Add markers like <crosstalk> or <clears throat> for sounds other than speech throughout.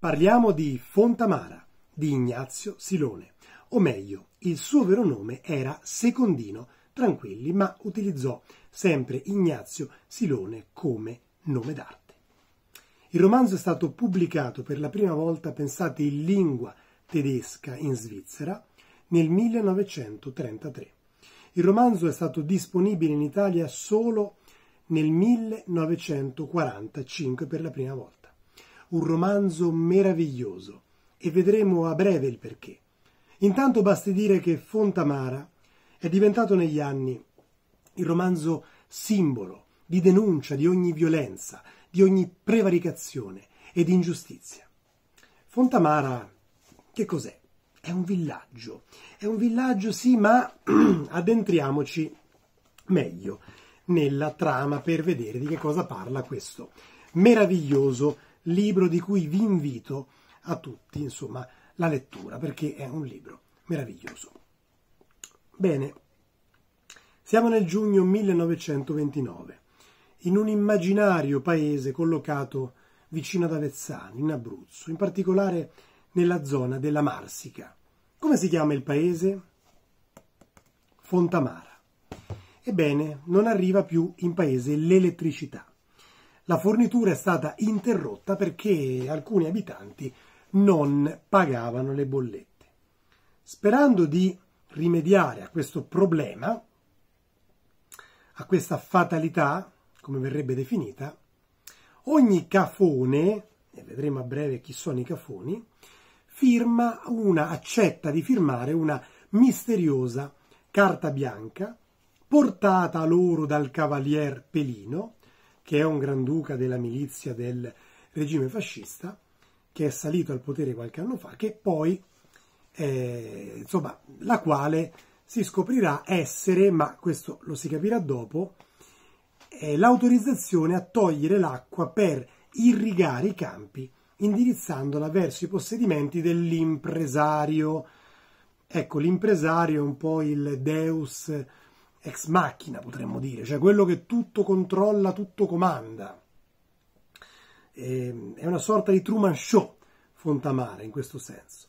Parliamo di Fontamara, di Ignazio Silone, o meglio, il suo vero nome era Secondino Tranquilli, ma utilizzò sempre Ignazio Silone come nome d'arte. Il romanzo è stato pubblicato per la prima volta, pensate, in lingua tedesca in Svizzera nel 1933. Il romanzo è stato disponibile in Italia solo nel 1945 per la prima volta un romanzo meraviglioso e vedremo a breve il perché. Intanto basti dire che Fontamara è diventato negli anni il romanzo simbolo di denuncia di ogni violenza, di ogni prevaricazione e di ingiustizia. Fontamara, che cos'è? È un villaggio. È un villaggio, sì, ma <clears throat> addentriamoci meglio nella trama per vedere di che cosa parla questo meraviglioso libro di cui vi invito a tutti, insomma, la lettura, perché è un libro meraviglioso. Bene, siamo nel giugno 1929, in un immaginario paese collocato vicino ad Avezzano, in Abruzzo, in particolare nella zona della Marsica. Come si chiama il paese? Fontamara. Ebbene, non arriva più in paese l'elettricità la fornitura è stata interrotta perché alcuni abitanti non pagavano le bollette. Sperando di rimediare a questo problema, a questa fatalità, come verrebbe definita, ogni cafone, e vedremo a breve chi sono i cafoni, firma una, accetta di firmare una misteriosa carta bianca portata loro dal cavalier Pelino, che è un granduca della milizia del regime fascista, che è salito al potere qualche anno fa, che poi, eh, insomma, la quale si scoprirà essere, ma questo lo si capirà dopo, eh, l'autorizzazione a togliere l'acqua per irrigare i campi indirizzandola verso i possedimenti dell'impresario. Ecco, l'impresario è un po' il deus ex macchina, potremmo dire, cioè quello che tutto controlla, tutto comanda. E, ehm, è una sorta di Truman Show Fontamara in questo senso.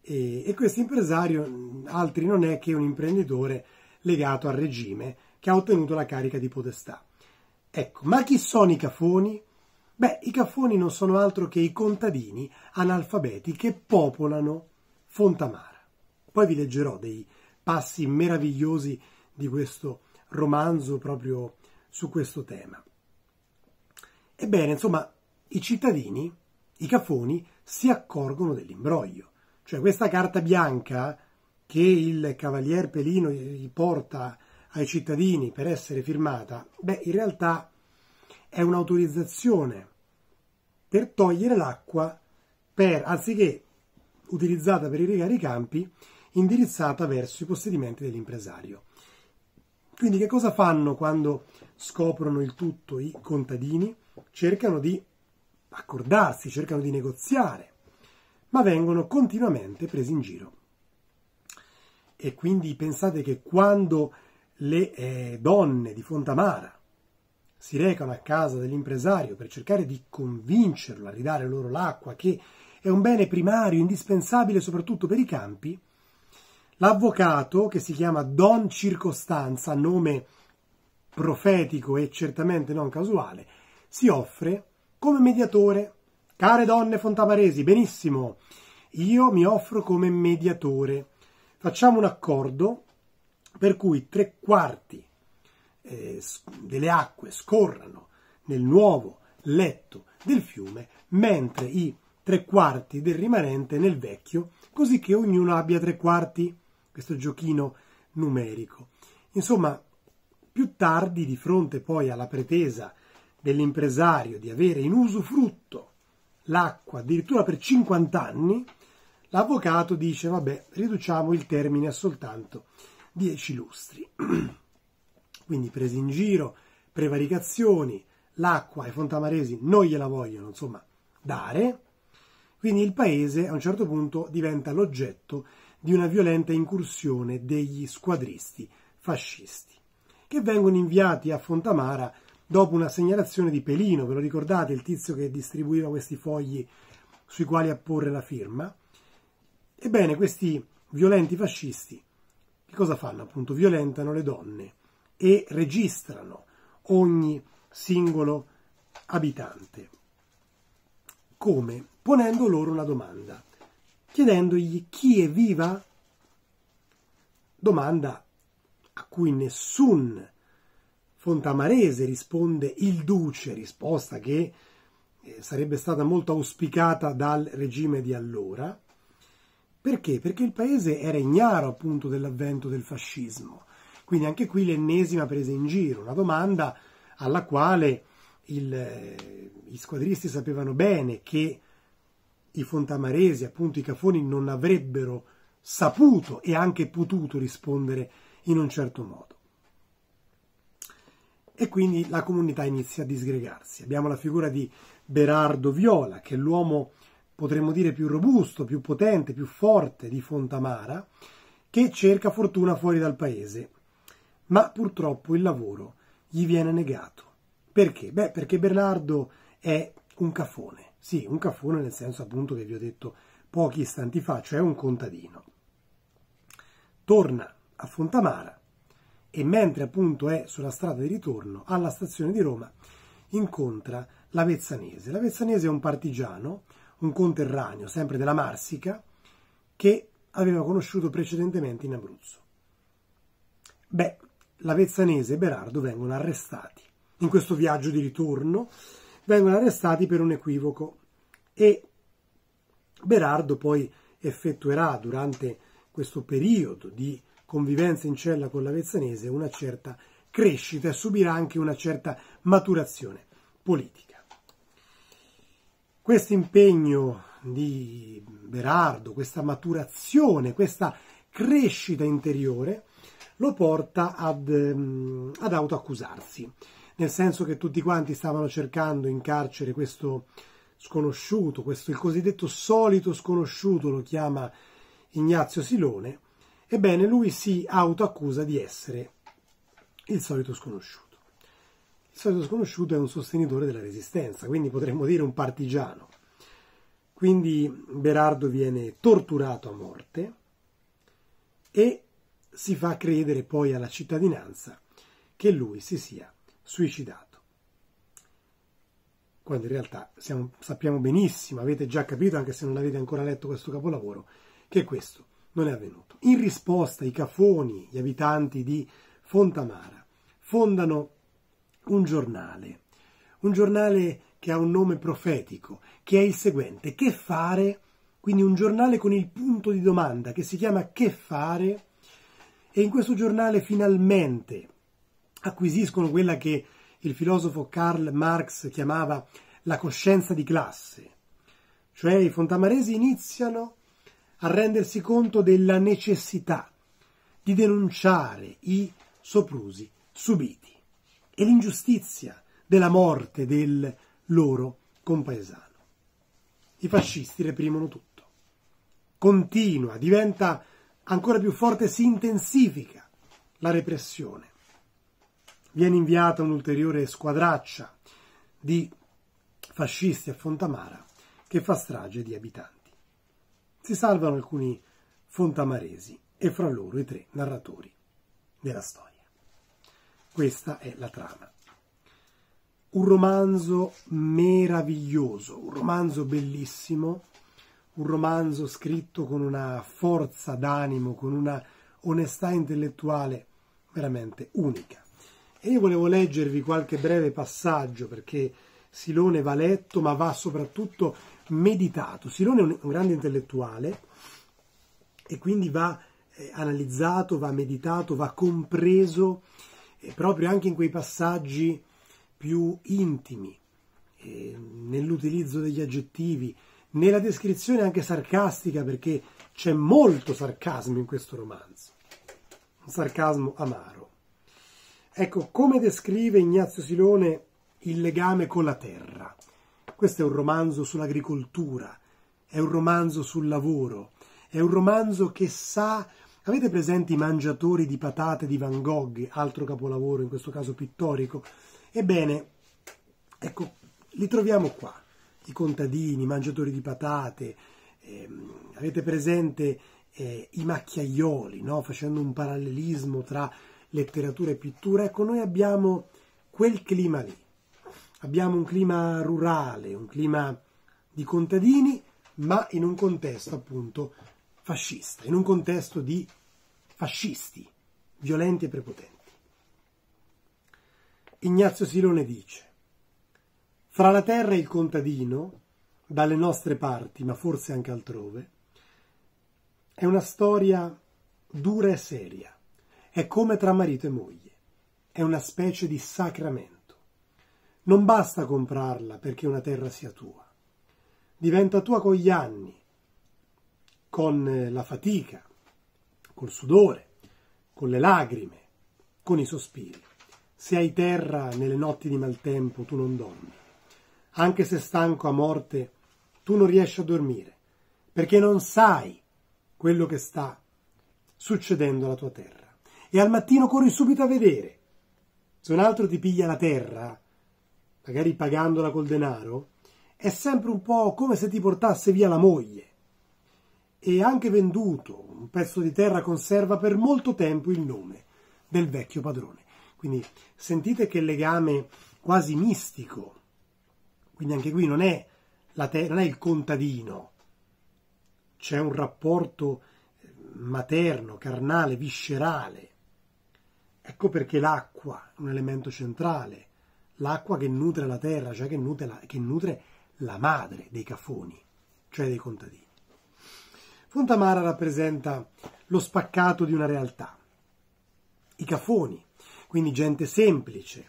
E, e questo impresario, altri non è che un imprenditore legato al regime che ha ottenuto la carica di podestà. Ecco, ma chi sono i cafoni? Beh, i caffoni non sono altro che i contadini analfabeti che popolano Fontamara. Poi vi leggerò dei passi meravigliosi di questo romanzo proprio su questo tema. Ebbene, insomma, i cittadini, i cafoni, si accorgono dell'imbroglio. Cioè questa carta bianca che il cavalier Pelino gli porta ai cittadini per essere firmata, beh, in realtà è un'autorizzazione per togliere l'acqua per, anziché utilizzata per irrigare i campi, indirizzata verso i possedimenti dell'impresario. Quindi che cosa fanno quando scoprono il tutto i contadini? Cercano di accordarsi, cercano di negoziare, ma vengono continuamente presi in giro. E quindi pensate che quando le eh, donne di Fontamara si recano a casa dell'impresario per cercare di convincerlo a ridare loro l'acqua, che è un bene primario, indispensabile soprattutto per i campi, L'avvocato, che si chiama Don Circostanza, nome profetico e certamente non casuale, si offre come mediatore. Care donne fontavaresi, benissimo, io mi offro come mediatore. Facciamo un accordo per cui tre quarti eh, delle acque scorrano nel nuovo letto del fiume, mentre i tre quarti del rimanente nel vecchio, così che ognuno abbia tre quarti questo giochino numerico. Insomma, più tardi, di fronte poi alla pretesa dell'impresario di avere in usufrutto l'acqua addirittura per 50 anni, l'avvocato dice vabbè, riduciamo il termine a soltanto 10 lustri. <clears throat> Quindi presi in giro, prevaricazioni, l'acqua ai fontamaresi non gliela vogliono, insomma, dare. Quindi il paese a un certo punto diventa l'oggetto di una violenta incursione degli squadristi fascisti, che vengono inviati a Fontamara dopo una segnalazione di Pelino, ve lo ricordate, il tizio che distribuiva questi fogli sui quali apporre la firma? Ebbene, questi violenti fascisti che cosa fanno? Appunto, violentano le donne e registrano ogni singolo abitante. Come? Ponendo loro una domanda chiedendogli chi è viva? Domanda a cui nessun fontamarese risponde il duce, risposta che eh, sarebbe stata molto auspicata dal regime di allora. Perché? Perché il paese era ignaro appunto dell'avvento del fascismo. Quindi anche qui l'ennesima presa in giro, una domanda alla quale il, eh, gli squadristi sapevano bene che i fontamaresi, appunto i cafoni, non avrebbero saputo e anche potuto rispondere in un certo modo. E quindi la comunità inizia a disgregarsi. Abbiamo la figura di Berardo Viola, che è l'uomo, potremmo dire, più robusto, più potente, più forte di Fontamara, che cerca fortuna fuori dal paese. Ma purtroppo il lavoro gli viene negato. Perché? Beh, perché Bernardo è un cafone sì, un caffone nel senso appunto che vi ho detto pochi istanti fa, cioè un contadino. Torna a Fontamara e mentre appunto è sulla strada di ritorno alla stazione di Roma incontra l'Avezzanese. L'Avezzanese è un partigiano, un conterraneo sempre della Marsica, che aveva conosciuto precedentemente in Abruzzo. Beh, l'Avezzanese e Berardo vengono arrestati. In questo viaggio di ritorno vengono arrestati per un equivoco e Berardo poi effettuerà durante questo periodo di convivenza in cella con l'Avezzanese una certa crescita e subirà anche una certa maturazione politica. Questo impegno di Berardo, questa maturazione, questa crescita interiore lo porta ad, mm, ad autoaccusarsi nel senso che tutti quanti stavano cercando in carcere questo sconosciuto, questo il cosiddetto solito sconosciuto lo chiama Ignazio Silone, ebbene lui si autoaccusa di essere il solito sconosciuto. Il solito sconosciuto è un sostenitore della resistenza, quindi potremmo dire un partigiano. Quindi Berardo viene torturato a morte e si fa credere poi alla cittadinanza che lui si sia suicidato. Quando in realtà siamo, sappiamo benissimo, avete già capito, anche se non avete ancora letto questo capolavoro, che questo non è avvenuto. In risposta i cafoni, gli abitanti di Fontamara, fondano un giornale, un giornale che ha un nome profetico, che è il seguente, che fare, quindi un giornale con il punto di domanda che si chiama che fare e in questo giornale finalmente acquisiscono quella che il filosofo Karl Marx chiamava la coscienza di classe, cioè i fontamaresi iniziano a rendersi conto della necessità di denunciare i soprusi subiti e l'ingiustizia della morte del loro compaesano. I fascisti reprimono tutto. Continua, diventa ancora più forte, si intensifica la repressione viene inviata un'ulteriore squadraccia di fascisti a Fontamara che fa strage di abitanti. Si salvano alcuni fontamaresi e fra loro i tre narratori della storia. Questa è la trama. Un romanzo meraviglioso, un romanzo bellissimo, un romanzo scritto con una forza d'animo, con una onestà intellettuale veramente unica. E io volevo leggervi qualche breve passaggio perché Silone va letto ma va soprattutto meditato. Silone è un grande intellettuale e quindi va eh, analizzato, va meditato, va compreso eh, proprio anche in quei passaggi più intimi, eh, nell'utilizzo degli aggettivi, nella descrizione anche sarcastica perché c'è molto sarcasmo in questo romanzo, un sarcasmo amaro. Ecco, come descrive Ignazio Silone il legame con la terra? Questo è un romanzo sull'agricoltura, è un romanzo sul lavoro, è un romanzo che sa... Avete presente i mangiatori di patate di Van Gogh, altro capolavoro, in questo caso pittorico? Ebbene, ecco, li troviamo qua, i contadini, i mangiatori di patate, ehm, avete presente eh, i macchiaioli, no? facendo un parallelismo tra letteratura e pittura, ecco, noi abbiamo quel clima lì. Abbiamo un clima rurale, un clima di contadini, ma in un contesto appunto fascista, in un contesto di fascisti, violenti e prepotenti. Ignazio Silone dice, fra la terra e il contadino, dalle nostre parti, ma forse anche altrove, è una storia dura e seria, è come tra marito e moglie. È una specie di sacramento. Non basta comprarla perché una terra sia tua. Diventa tua con gli anni, con eh, la fatica, col sudore, con le lacrime, con i sospiri. Se hai terra nelle notti di maltempo tu non dormi. Anche se stanco a morte, tu non riesci a dormire, perché non sai quello che sta succedendo alla tua terra e al mattino corri subito a vedere. Se un altro ti piglia la terra, magari pagandola col denaro, è sempre un po' come se ti portasse via la moglie. E anche venduto un pezzo di terra conserva per molto tempo il nome del vecchio padrone. Quindi sentite che legame quasi mistico. Quindi anche qui non è, te- non è il contadino, c'è un rapporto eh, materno, carnale, viscerale Ecco perché l'acqua è un elemento centrale, l'acqua che nutre la terra, cioè che nutre la, che nutre la madre dei cafoni, cioè dei contadini. Fontamara rappresenta lo spaccato di una realtà. I cafoni, quindi gente semplice,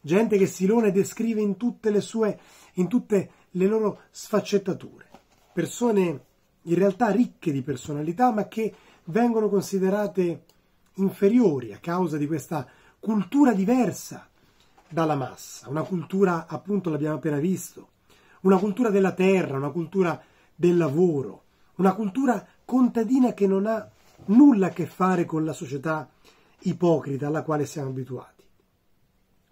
gente che Silone descrive in tutte le sue, in tutte le loro sfaccettature. Persone in realtà ricche di personalità, ma che vengono considerate inferiori a causa di questa cultura diversa dalla massa, una cultura appunto l'abbiamo appena visto, una cultura della terra, una cultura del lavoro, una cultura contadina che non ha nulla a che fare con la società ipocrita alla quale siamo abituati,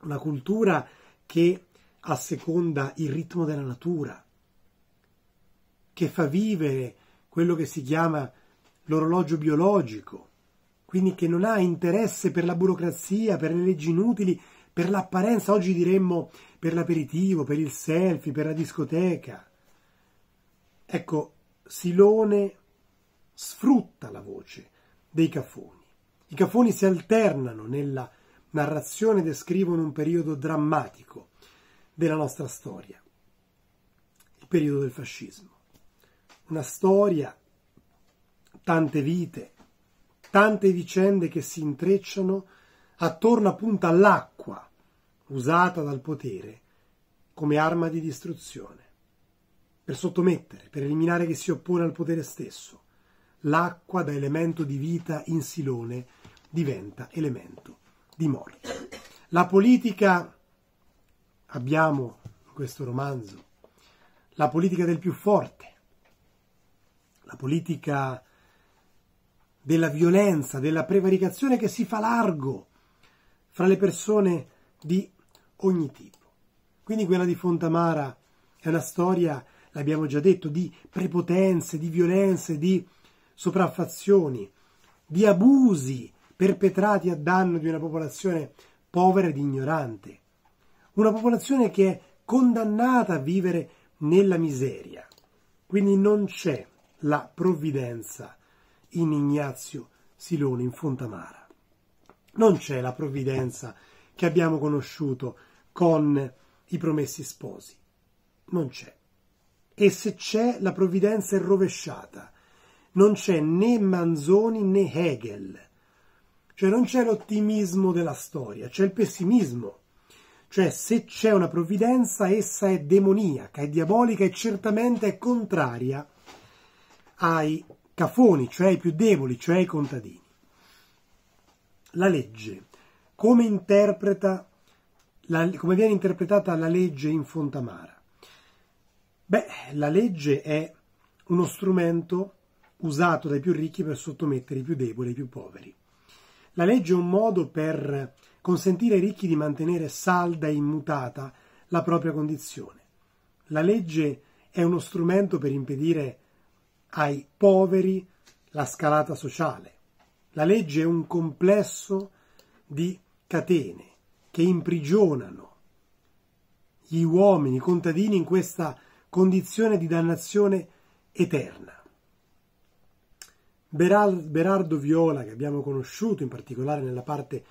una cultura che asseconda il ritmo della natura, che fa vivere quello che si chiama l'orologio biologico, quindi che non ha interesse per la burocrazia, per le leggi inutili, per l'apparenza, oggi diremmo per l'aperitivo, per il selfie, per la discoteca. Ecco, Silone sfrutta la voce dei caffoni. I caffoni si alternano nella narrazione, descrivono un periodo drammatico della nostra storia, il periodo del fascismo. Una storia, tante vite, tante vicende che si intrecciano attorno appunto all'acqua usata dal potere come arma di distruzione, per sottomettere, per eliminare chi si oppone al potere stesso. L'acqua da elemento di vita in Silone diventa elemento di morte. La politica, abbiamo in questo romanzo, la politica del più forte, la politica della violenza, della prevaricazione che si fa largo fra le persone di ogni tipo. Quindi quella di Fontamara è una storia, l'abbiamo già detto, di prepotenze, di violenze, di sopraffazioni, di abusi perpetrati a danno di una popolazione povera ed ignorante. Una popolazione che è condannata a vivere nella miseria. Quindi non c'è la provvidenza in Ignazio Silone in Fontamara. Non c'è la provvidenza che abbiamo conosciuto con i promessi sposi. Non c'è. E se c'è, la provvidenza è rovesciata. Non c'è né Manzoni né Hegel. Cioè non c'è l'ottimismo della storia, c'è il pessimismo. Cioè se c'è una provvidenza, essa è demoniaca, è diabolica e certamente è contraria ai cafoni, cioè i più deboli, cioè i contadini. La legge, come, interpreta, la, come viene interpretata la legge in Fontamara? Beh, la legge è uno strumento usato dai più ricchi per sottomettere i più deboli i più poveri. La legge è un modo per consentire ai ricchi di mantenere salda e immutata la propria condizione. La legge è uno strumento per impedire ai poveri la scalata sociale. La legge è un complesso di catene che imprigionano gli uomini, i contadini in questa condizione di dannazione eterna. Berardo Viola, che abbiamo conosciuto in particolare nella parte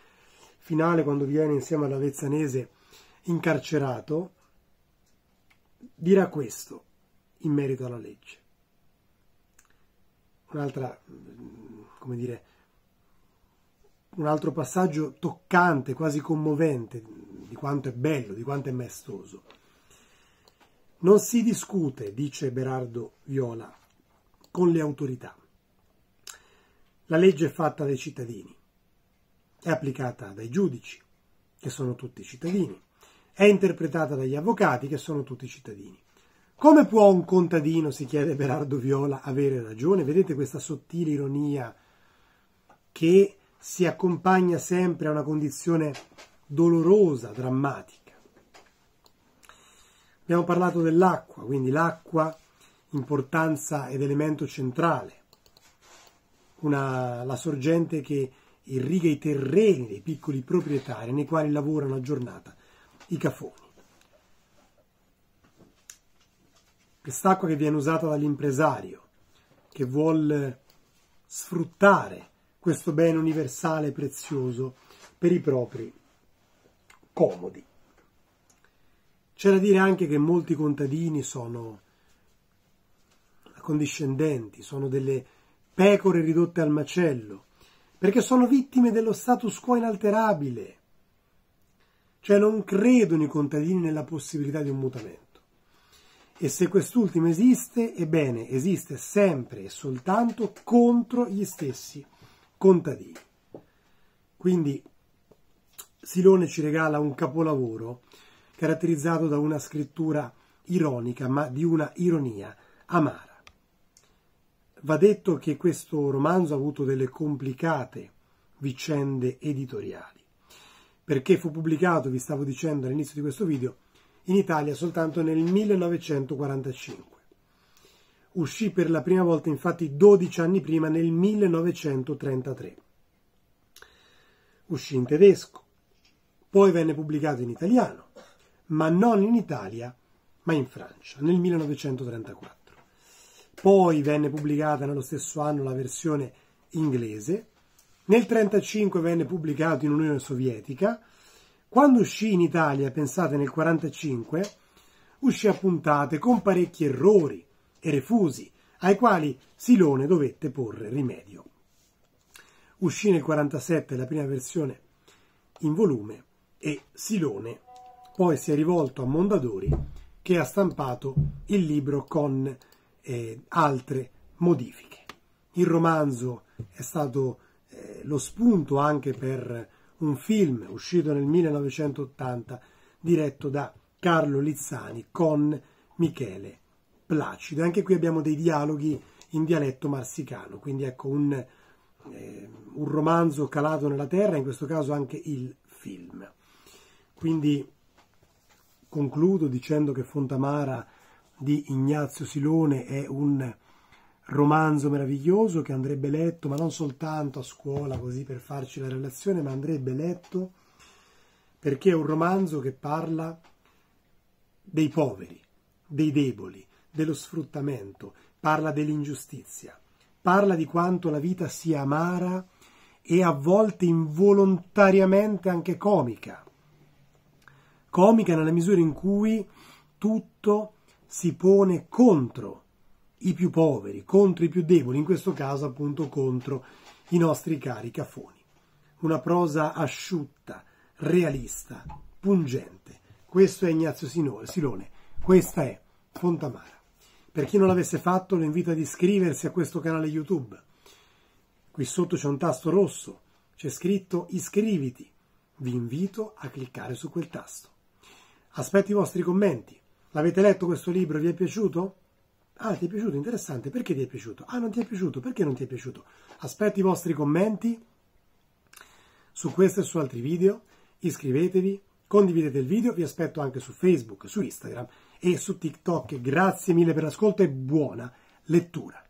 finale quando viene insieme all'Avezzanese incarcerato, dirà questo in merito alla legge un'altra, come dire, un altro passaggio toccante, quasi commovente, di quanto è bello, di quanto è maestoso. Non si discute, dice Berardo Viola, con le autorità. La legge è fatta dai cittadini, è applicata dai giudici, che sono tutti cittadini, è interpretata dagli avvocati, che sono tutti cittadini. Come può un contadino, si chiede Berardo Viola, avere ragione? Vedete questa sottile ironia che si accompagna sempre a una condizione dolorosa, drammatica. Abbiamo parlato dell'acqua, quindi l'acqua, importanza ed elemento centrale. Una, la sorgente che irriga i terreni dei piccoli proprietari nei quali lavorano a giornata i cafoni. Quest'acqua che viene usata dall'impresario, che vuole sfruttare questo bene universale e prezioso per i propri comodi. C'è da dire anche che molti contadini sono accondiscendenti, sono delle pecore ridotte al macello, perché sono vittime dello status quo inalterabile. Cioè non credono i contadini nella possibilità di un mutamento e se quest'ultima esiste, ebbene esiste sempre e soltanto contro gli stessi contadini. Quindi Silone ci regala un capolavoro caratterizzato da una scrittura ironica, ma di una ironia amara. Va detto che questo romanzo ha avuto delle complicate vicende editoriali, perché fu pubblicato, vi stavo dicendo all'inizio di questo video, in Italia soltanto nel 1945. Uscì per la prima volta infatti 12 anni prima nel 1933. Uscì in tedesco, poi venne pubblicato in italiano, ma non in Italia, ma in Francia, nel 1934. Poi venne pubblicata nello stesso anno la versione inglese, nel 1935 venne pubblicato in Unione Sovietica, quando uscì in Italia, pensate nel 1945, uscì a puntate con parecchi errori e refusi, ai quali Silone dovette porre rimedio. Uscì nel 1947 la prima versione in volume e Silone poi si è rivolto a Mondadori che ha stampato il libro con eh, altre modifiche. Il romanzo è stato eh, lo spunto anche per un film uscito nel 1980 diretto da Carlo Lizzani con Michele Placido. Anche qui abbiamo dei dialoghi in dialetto marsicano, quindi ecco un, eh, un romanzo calato nella terra, in questo caso anche il film. Quindi concludo dicendo che Fontamara di Ignazio Silone è un romanzo meraviglioso che andrebbe letto, ma non soltanto a scuola così per farci la relazione, ma andrebbe letto perché è un romanzo che parla dei poveri, dei deboli, dello sfruttamento, parla dell'ingiustizia, parla di quanto la vita sia amara e a volte involontariamente anche comica. Comica nella misura in cui tutto si pone contro i più poveri, contro i più deboli, in questo caso appunto contro i nostri cari cafoni. Una prosa asciutta, realista, pungente. Questo è Ignazio Silone, questa è Fontamara. Per chi non l'avesse fatto lo invito ad iscriversi a questo canale YouTube. Qui sotto c'è un tasto rosso, c'è scritto iscriviti. Vi invito a cliccare su quel tasto. Aspetto i vostri commenti. L'avete letto questo libro? Vi è piaciuto? Ah, ti è piaciuto? Interessante. Perché ti è piaciuto? Ah, non ti è piaciuto? Perché non ti è piaciuto? Aspetto i vostri commenti su questo e su altri video. Iscrivetevi, condividete il video. Vi aspetto anche su Facebook, su Instagram e su TikTok. Grazie mille per l'ascolto e buona lettura.